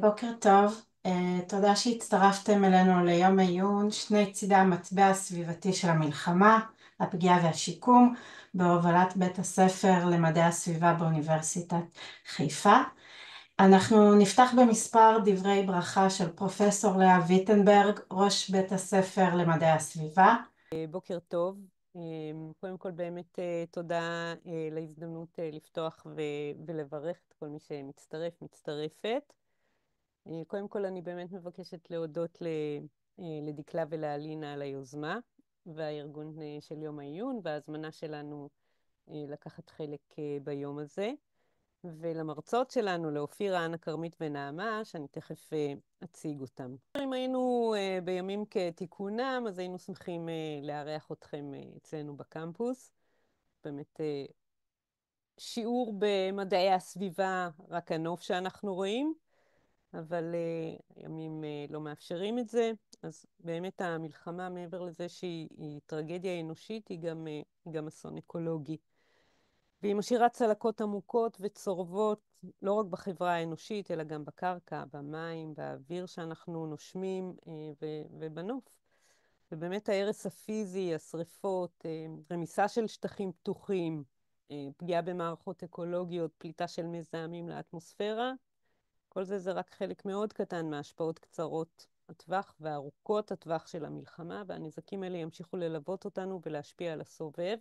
בוקר טוב, אה, תודה שהצטרפתם אלינו ליום עיון שני צידי המטבע הסביבתי של המלחמה, הפגיעה והשיקום בהובלת בית הספר למדעי הסביבה באוניברסיטת חיפה. אנחנו נפתח במספר דברי ברכה של פרופסור לאה ויטנברג, ראש בית הספר למדעי הסביבה. אה, בוקר טוב, אה, קודם כל באמת תודה להזדמנות לפתוח ולברך את כל מי שמצטרף, מצטרפת. אה, קודם כל, אני באמת מבקשת להודות אה, לדקלה ולאלינה על היוזמה והארגון אה, של יום העיון וההזמנה שלנו לקחת חלק ביום הזה. ולמרצות שלנו, לאופירה, אנה כרמית ונעמה, שאני תכף אציג אותם. אם היינו בימים כתיקונם, אז היינו שמחים לארח אתכם אצלנו בקמפוס. באמת שיעור במדעי הסביבה, רק הנוף שאנחנו רואים. אבל אה, הימים אה, לא מאפשרים את זה. אז באמת המלחמה, מעבר לזה שהיא טרגדיה אנושית, היא גם, אה, היא גם אסון אקולוגי. והיא משאירה צלקות עמוקות וצורבות לא רק בחברה האנושית, אלא גם בקרקע, במים, באוויר שאנחנו נושמים ובנוף. ובאמת ההרס הפיזי, השריפות, רמיסה של שטחים פתוחים, פגיעה במערכות אקולוגיות, פליטה של מזהמים לאטמוספירה, כל זה זה רק חלק מאוד קטן מההשפעות קצרות הטווח וארוכות הטווח של המלחמה, והנזקים האלה ימשיכו ללוות אותנו ולהשפיע על הסובב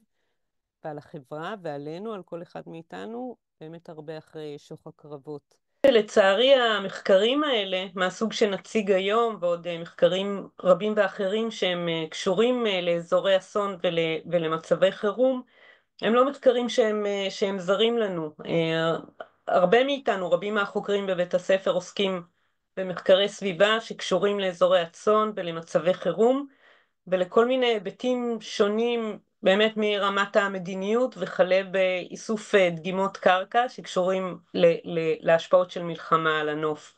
ועל החברה ועלינו, על כל אחד מאיתנו, באמת הרבה אחרי שוך הקרבות. לצערי המחקרים האלה, מהסוג שנציג היום, ועוד אה, מחקרים רבים ואחרים שהם אה, קשורים אה, לאזורי אסון ול, ולמצבי חירום, הם לא מחקרים שהם, שהם זרים לנו. הרבה מאיתנו, רבים מהחוקרים בבית הספר עוסקים במחקרי סביבה שקשורים לאזורי הצאן ולמצבי חירום ולכל מיני היבטים שונים באמת מרמת המדיניות וכלה באיסוף אה, דגימות קרקע שקשורים ל- ל- להשפעות של מלחמה על הנוף.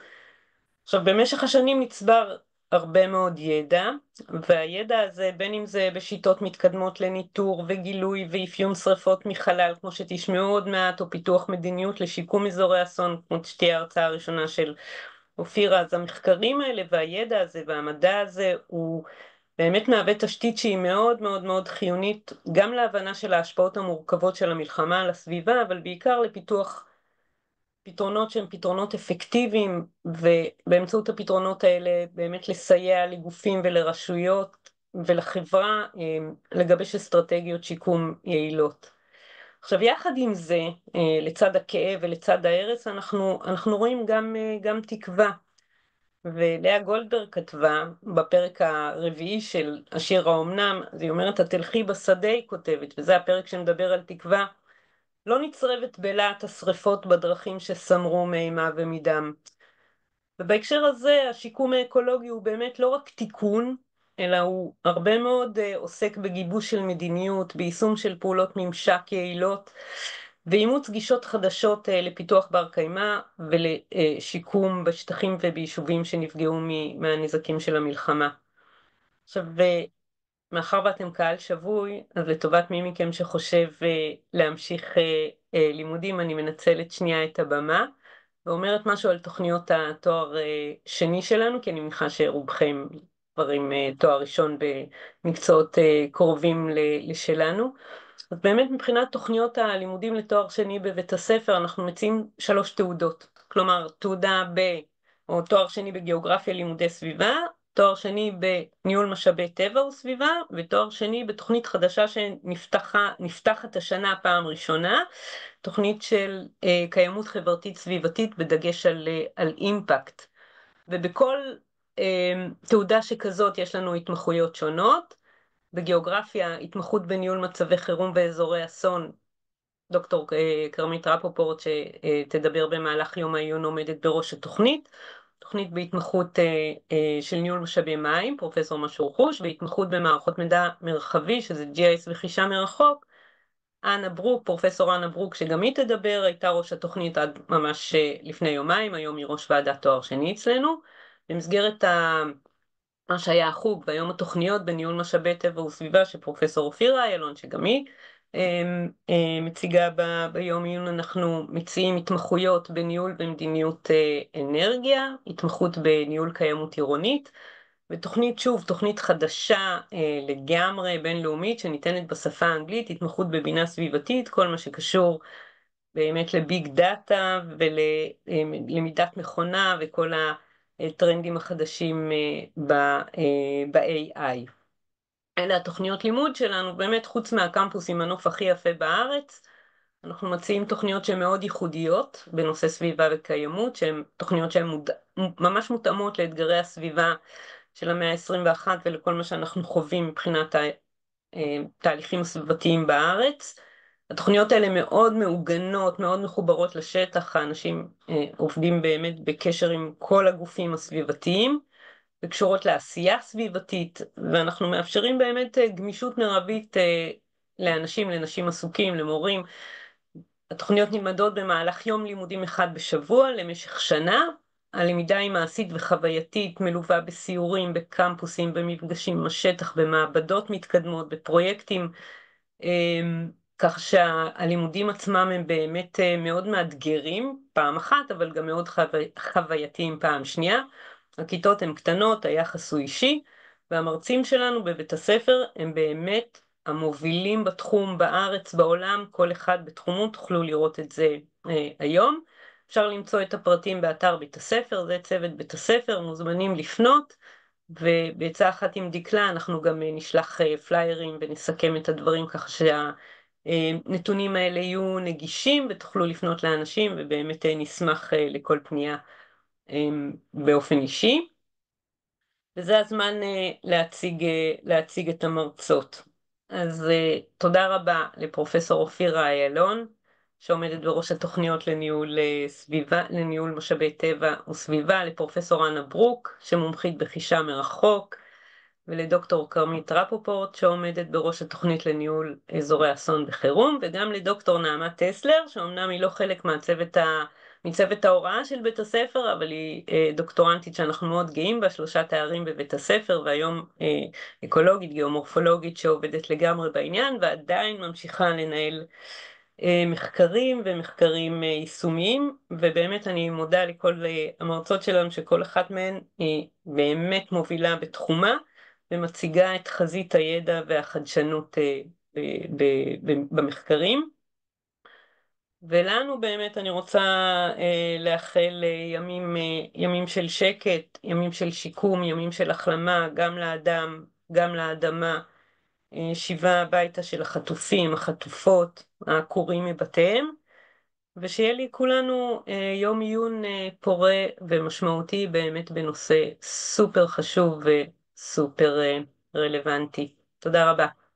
עכשיו במשך השנים נצבר הרבה מאוד ידע, והידע הזה, בין אם זה בשיטות מתקדמות לניטור וגילוי ואפיון שריפות מחלל, כמו שתשמעו עוד מעט, או פיתוח מדיניות לשיקום אזורי אסון, כמו שתהיה ההרצאה הראשונה של אופירה, אז המחקרים האלה והידע הזה והמדע הזה הוא באמת מהווה תשתית שהיא מאוד מאוד מאוד חיונית גם להבנה של ההשפעות המורכבות של המלחמה על הסביבה, אבל בעיקר לפיתוח פתרונות שהם פתרונות אפקטיביים, ובאמצעות הפתרונות האלה באמת לסייע לגופים ולרשויות ולחברה אה, לגבש אסטרטגיות שיקום יעילות. עכשיו יחד עם זה, אה, לצד הכאב ולצד ההרס, אנחנו, אנחנו רואים גם, אה, גם תקווה. ולאה גולדברג כתבה בפרק הרביעי של השיר האומנם, אז היא אומרת, התלכי בשדה, היא כותבת, וזה הפרק שמדבר על תקווה. לא נצרבת בלהט השרפות בדרכים שסמרו מאימה ומדם. ובהקשר הזה השיקום האקולוגי הוא באמת לא רק תיקון, אלא הוא הרבה מאוד אה, עוסק בגיבוש של מדיניות, ביישום של פעולות ממשק יעילות ואימוץ גישות חדשות אה, לפיתוח בר קיימא ולשיקום אה, בשטחים וביישובים שנפגעו מהנזקים של המלחמה. עכשיו, מאחר ואתם קהל שבוי, אז לטובת מי מכם שחושב אה, להמשיך אה, אה, לימודים, אני מנצלת שנייה את הבמה ואומרת משהו על תוכניות התואר שני שלנו, כי אני מניחה שרובכם כבר עם תואר ראשון במקצועות קרובים לשלנו. אז באמת מבחינת תוכניות הלימודים לתואר שני בבית הספר, אנחנו מציעים שלוש תעודות. כלומר, תעודה ב... או תואר שני בגיאוגרפיה לימודי סביבה, תואר שני בניהול משאבי טבע וסביבה, ותואר שני בתוכנית חדשה שנפתחת השנה פעם ראשונה, תוכנית של אה, קיימות חברתית סביבתית בדגש על, אה, על אימפקט. ובכל אה, תעודה שכזאת יש לנו התמחויות שונות. בגיאוגרפיה, התמחות בניהול מצבי חירום ואזורי אסון, דוקטור אה, כרמית רפופורט שתדבר במהלך יום העיון עומדת בראש התוכנית, תוכנית בהתמחות אה, אה, של ניהול משאבי מים, פרופסור משור חוש, והתמחות במערכות מידע מרחבי, שזה GIS וחישה מרחוק. אנה ברוק, פרופסור אנה ברוק, שגם היא תדבר, הייתה ראש התוכנית עד ממש אה, לפני יומיים, היום היא ראש ועדת תואר שני אצלנו. במסגרת ה... מה שהיה החוג והיום התוכניות בניהול משאבי טבע וסביבה של פרופסור אופירה איילון, שגם היא אמ, אמ, מציגה ב, ביום עיון, אנחנו מציעים התמחויות בניהול במדיניות אה, אנרגיה, התמחות בניהול קיימות עירונית, ותוכנית, שוב, תוכנית חדשה אה, לגמרי בינלאומית שניתנת בשפה האנגלית, התמחות בבינה סביבתית, כל מה שקשור באמת לביג דאטה וללמידת אמ, מכונה וכל הטרנדים החדשים אה, ב-AI. אלה התוכניות לימוד שלנו, באמת חוץ מהקמפוס עם הנוף הכי יפה בארץ. אנחנו מציעים תוכניות שהן מאוד ייחודיות בנושא סביבה וקיימות, שהן תוכניות שהן מוד... ממש מותאמות לאתגרי הסביבה של המאה ה-21 ולכל מה שאנחנו חווים מבחינת התהליכים אה, הסביבתיים בארץ. התוכניות האלה מאוד מעוגנות, מאוד מחוברות לשטח, האנשים אה, עובדים באמת בקשר עם כל הגופים הסביבתיים. וקשורות לעשייה סביבתית, ואנחנו מאפשרים באמת אה, גמישות מרבית אה, לאנשים, לנשים עסוקים, למורים. התוכניות נלמדות במהלך יום לימודים אחד בשבוע למשך שנה. הלמידה היא מעשית וחווייתית, מלווה בסיורים, בקמפוסים, במפגשים השטח, במעבדות מתקדמות, בפרויקטים, אמ, כך שהלימודים עצמם הם באמת אה, מאוד מאתגרים פעם אחת, אבל גם מאוד חו... חווייתיים פעם שנייה. הכיתות הן קטנות, היחס הוא אישי, והמרצים שלנו בבית הספר הם באמת המובילים בתחום בארץ, בעולם, כל אחד בתחומו, תוכלו לראות את זה אה, היום. אפשר למצוא את הפרטים באתר בית הספר, זה צוות בית הספר, מוזמנים לפנות, ובעצה אחת עם דקלה אנחנו גם אה, נשלח אה, פליירים ונסכם את הדברים ככה שהנתונים אה, האלה יהיו נגישים ותוכלו לפנות לאנשים ובאמת נשמח לכל פנייה אמ, באופן אישי, וזה הזמן אה, להציג, אה, להציג את המרצות. אז אה, תודה רבה לפרופסור אופירה איילון, שעומדת בראש התוכניות לניהול, סביבה, לניהול משאבי טבע וסביבה, לפרופסור אנה ברוק, שמומחית בחישה מרחוק, ולדוקטור כרמית רפופורט, שעומדת בראש התוכנית לניהול אזורי אסון וחירום, וגם לדוקטור נעמה טסלר, שאומנם היא לא חלק מהצוות ה... מצוות ההוראה של בית הספר, אבל היא אה, דוקטורנטית שאנחנו מאוד גאים בה, שלושה תארים בבית הספר, והיום אה, אקולוגית, גיאומורפולוגית שעובדת לגמרי בעניין, ועדיין ממשיכה לנהל אה, מחקרים ומחקרים אה, יישומיים, ובאמת אני מודה לכל אה, המרצות שלנו, שכל אחת מהן היא אה, באמת מובילה בתחומה, ומציגה את חזית הידע והחדשנות אה, במחקרים. ולנו באמת אני רוצה אה, לאחל אה, ימים, אה, ימים של שקט, ימים של שיקום, ימים של החלמה, גם לאדם, גם לאדמה, אה, שיבה הביתה של החטופים, החטופות, העקורים מבתיהם, ושיהיה לי כולנו אה, יום עיון אה, פורה ומשמעותי באמת בנושא סופר חשוב וסופר אה, רלוונטי. תודה רבה.